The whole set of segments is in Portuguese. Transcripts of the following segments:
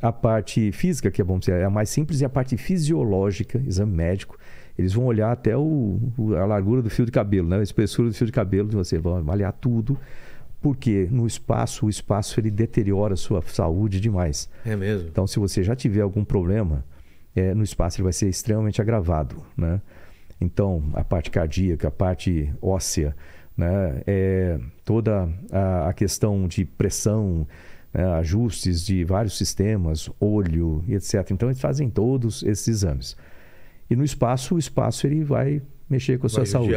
a parte física, que é bom dizer, é a mais simples, e a parte fisiológica, exame médico. Eles vão olhar até o, o, a largura do fio de cabelo, né? a espessura do fio de cabelo de você, vão avaliar tudo, porque no espaço, o espaço ele deteriora a sua saúde demais. É mesmo. Então, se você já tiver algum problema, é, no espaço ele vai ser extremamente agravado. Né? Então, a parte cardíaca, a parte óssea, né? é, toda a, a questão de pressão, né, ajustes de vários sistemas, olho e etc. Então eles fazem todos esses exames. E no espaço, o espaço ele vai mexer com a sua vai saúde.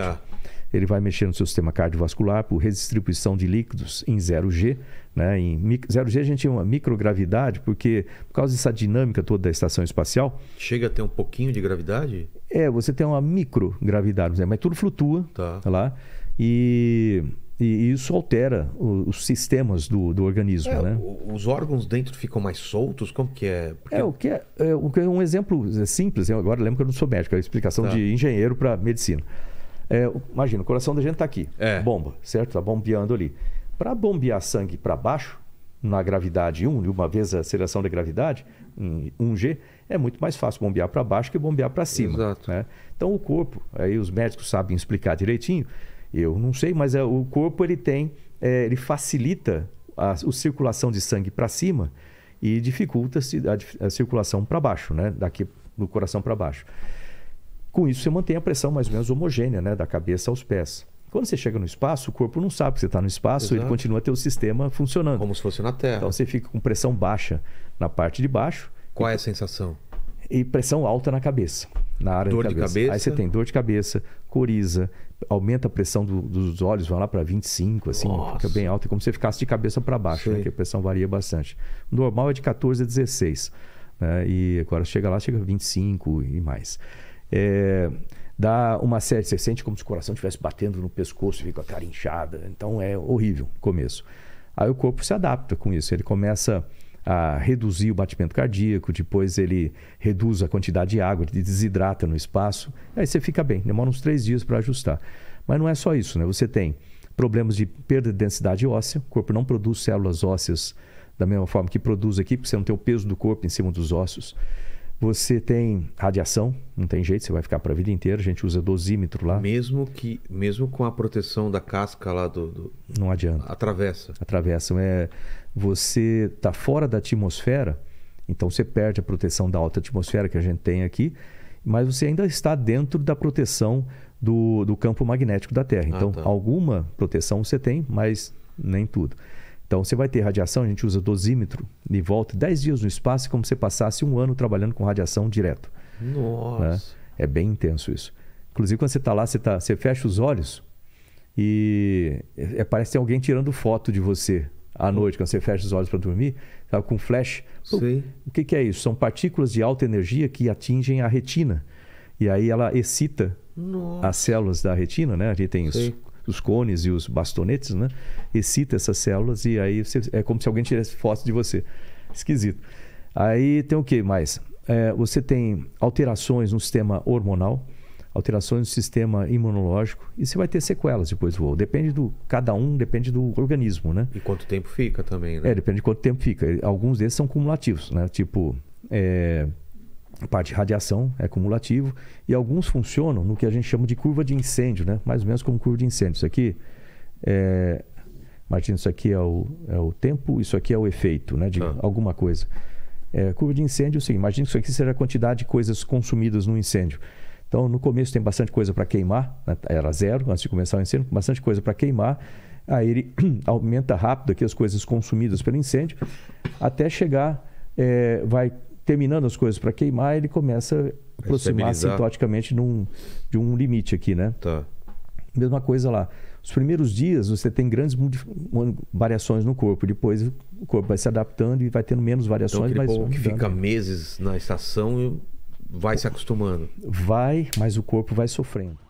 Ele vai mexer no seu sistema cardiovascular por redistribuição de líquidos em 0G. Né? Em 0G a gente chama uma microgravidade, porque por causa dessa dinâmica toda da estação espacial. Chega a ter um pouquinho de gravidade? É, você tem uma microgravidade, mas tudo flutua tá. lá. E e isso altera os sistemas do, do organismo, é, né? Os órgãos dentro ficam mais soltos? Como que é? Porque... É, o que é, é, é, um exemplo simples. Eu agora lembro que eu não sou médico. É a explicação tá. de engenheiro para medicina. É, imagina, o coração da gente está aqui. É. Bomba, certo? Está bombeando ali. Para bombear sangue para baixo, na gravidade 1, uma vez a aceleração da gravidade, 1G, é muito mais fácil bombear para baixo que bombear para cima. Né? Então o corpo, aí os médicos sabem explicar direitinho, eu não sei, mas é, o corpo ele tem, é, ele facilita a, a circulação de sangue para cima e dificulta a, a circulação para baixo, né? Daqui do coração para baixo. Com isso, você mantém a pressão mais ou menos homogênea, né? Da cabeça aos pés. Quando você chega no espaço, o corpo não sabe que você está no espaço, Exato. ele continua a ter o sistema funcionando. Como se fosse na Terra. Então você fica com pressão baixa na parte de baixo. Qual e... é a sensação? e pressão alta na cabeça, na área dor de cabeça. de cabeça. Aí você tem dor de cabeça, coriza, aumenta a pressão do, dos olhos, vai lá para 25, assim, Nossa. fica bem alta, é como se você ficasse de cabeça para baixo, né, que a pressão varia bastante. O normal é de 14 a 16, né, e agora chega lá, chega 25 e mais. É, dá uma série, você sente como se o coração estivesse batendo no pescoço, fica a cara inchada, então é horrível começo. Aí o corpo se adapta com isso, ele começa a reduzir o batimento cardíaco, depois ele reduz a quantidade de água, ele desidrata no espaço, aí você fica bem, demora uns três dias para ajustar. Mas não é só isso, né? Você tem problemas de perda de densidade óssea, o corpo não produz células ósseas da mesma forma que produz aqui, porque você não tem o peso do corpo em cima dos ossos. Você tem radiação, não tem jeito, você vai ficar para a vida inteira. A gente usa dosímetro lá. Mesmo que, mesmo com a proteção da casca lá do, do... não adianta. Atravessa. Atravessa É você tá fora da atmosfera, então você perde a proteção da alta atmosfera que a gente tem aqui, mas você ainda está dentro da proteção do, do campo magnético da Terra. Ah, então, ah, tá. alguma proteção você tem, mas nem tudo. Então, você vai ter radiação, a gente usa dosímetro de volta 10 dias no espaço, é como se passasse um ano trabalhando com radiação direto. Né? Nossa! Né? É bem intenso isso. Inclusive, quando você está lá, você, tá, você fecha os olhos e é, parece ter alguém tirando foto de você à noite, quando você fecha os olhos para dormir, sabe, com flash. Pô, o que, que é isso? São partículas de alta energia que atingem a retina. E aí ela excita Nossa. as células da retina, né? A gente tem Sei os cones e os bastonetes, né? Excita essas células e aí você, é como se alguém tirasse foto de você. Esquisito. Aí tem o que mais? É, você tem alterações no sistema hormonal, alterações no sistema imunológico e você vai ter sequelas depois do voo. Depende do cada um, depende do organismo, né? E quanto tempo fica também, né? É, depende de quanto tempo fica. Alguns desses são cumulativos, né? Tipo é, a parte de radiação é cumulativo e alguns funcionam no que a gente chama de curva de incêndio, né? mais ou menos como curva de incêndio. Isso aqui é. Martins, isso aqui é o, é o tempo, isso aqui é o efeito né, de ah. alguma coisa. É, curva de incêndio, sim. Imagina que isso aqui seja a quantidade de coisas consumidas no incêndio. Então, no começo tem bastante coisa para queimar, né? era zero antes de começar o incêndio, bastante coisa para queimar. Aí ele aumenta rápido aqui as coisas consumidas pelo incêndio, até chegar, é, vai terminando as coisas para queimar, ele começa a aproximar sintoticamente num, de um limite aqui, né? Tá. Mesma coisa lá. Os primeiros dias você tem grandes variações no corpo, depois o corpo vai se adaptando e vai tendo menos então, variações. Então, mas povo que fica meses na estação vai se acostumando. Vai, mas o corpo vai sofrendo.